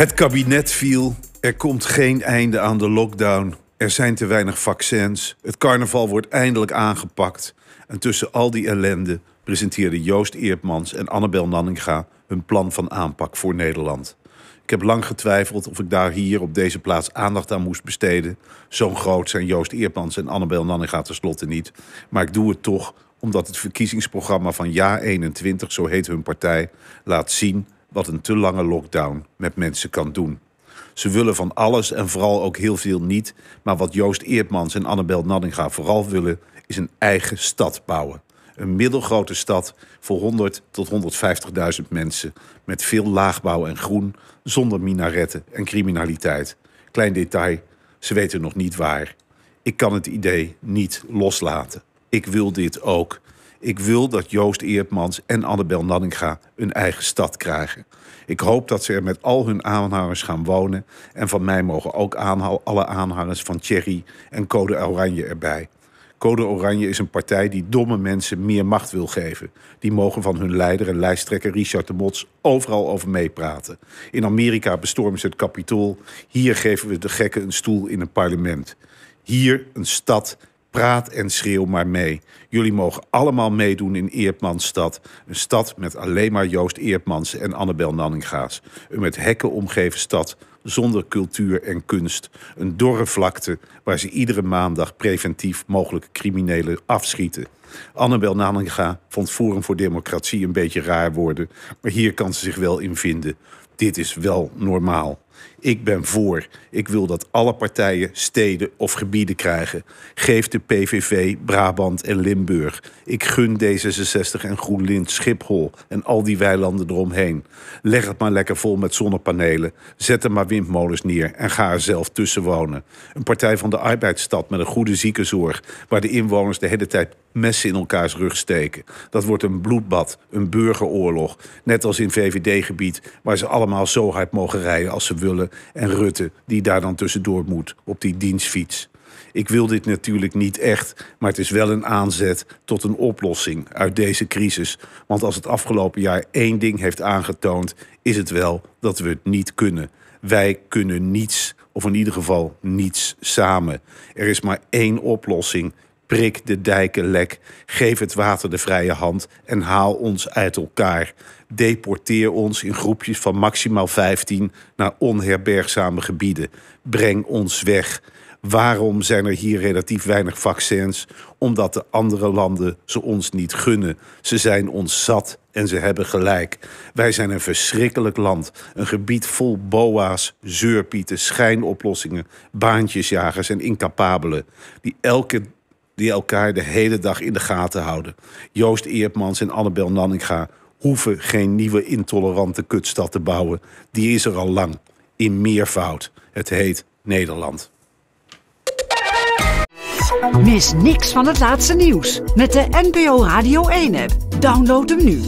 Het kabinet viel. Er komt geen einde aan de lockdown. Er zijn te weinig vaccins. Het carnaval wordt eindelijk aangepakt. En tussen al die ellende presenteerden Joost Eerdmans en Annabel Nanninga hun plan van aanpak voor Nederland. Ik heb lang getwijfeld of ik daar hier op deze plaats aandacht aan moest besteden. Zo'n groot zijn Joost Eerdmans en Annabel Nanninga tenslotte niet. Maar ik doe het toch omdat het verkiezingsprogramma van Ja 21, zo heet hun partij, laat zien wat een te lange lockdown met mensen kan doen. Ze willen van alles en vooral ook heel veel niet. Maar wat Joost Eerdmans en Annabel Nanninga vooral willen, is een eigen stad bouwen. Een middelgrote stad voor 100 tot 150.000 mensen. Met veel laagbouw en groen, zonder minaretten en criminaliteit. Klein detail, ze weten nog niet waar. Ik kan het idee niet loslaten. Ik wil dit ook. Ik wil dat Joost Eerdmans en Annabel Nanninga een eigen stad krijgen. Ik hoop dat ze er met al hun aanhangers gaan wonen. En van mij mogen ook alle aanhangers van Thierry en Code Oranje erbij. Code Oranje is een partij die domme mensen meer macht wil geven. Die mogen van hun leider en lijsttrekker Richard de Mots overal over meepraten. In Amerika bestormen ze het kapitool. Hier geven we de gekken een stoel in een parlement. Hier een stad Praat en schreeuw maar mee. Jullie mogen allemaal meedoen in Eerdmansstad. Een stad met alleen maar Joost Eerdmans en Annabel Nanninga's. Een met hekken omgeven stad zonder cultuur en kunst. Een dorre vlakte waar ze iedere maandag preventief mogelijke criminelen afschieten. Annabel Nanninga vond Forum voor Democratie een beetje raar worden, maar hier kan ze zich wel in vinden dit is wel normaal. Ik ben voor. Ik wil dat alle partijen steden of gebieden krijgen. Geef de PVV Brabant en Limburg. Ik gun D66 en GroenLinks Schiphol en al die weilanden eromheen. Leg het maar lekker vol met zonnepanelen. Zet er maar windmolens neer en ga er zelf tussen wonen. Een partij van de arbeidsstad met een goede ziekenzorg... waar de inwoners de hele tijd messen in elkaars rug steken. Dat wordt een bloedbad, een burgeroorlog. Net als in VVD-gebied, waar ze allemaal zo hard mogen rijden als ze willen. En Rutte, die daar dan tussendoor moet, op die dienstfiets. Ik wil dit natuurlijk niet echt, maar het is wel een aanzet tot een oplossing uit deze crisis. Want als het afgelopen jaar één ding heeft aangetoond, is het wel dat we het niet kunnen. Wij kunnen niets, of in ieder geval niets samen. Er is maar één oplossing Prik de dijken lek, geef het water de vrije hand en haal ons uit elkaar. Deporteer ons in groepjes van maximaal 15 naar onherbergzame gebieden. Breng ons weg. Waarom zijn er hier relatief weinig vaccins? Omdat de andere landen ze ons niet gunnen. Ze zijn ons zat en ze hebben gelijk. Wij zijn een verschrikkelijk land. Een gebied vol boa's, zeurpieten, schijnoplossingen, baantjesjagers en incapabelen. Die elke die elkaar de hele dag in de gaten houden. Joost Eerdmans en Annabel Nanninga hoeven geen nieuwe intolerante kutstad te bouwen. Die is er al lang, in meervoud. Het heet Nederland. Mis niks van het laatste nieuws met de NPO Radio 1-app. Download hem nu.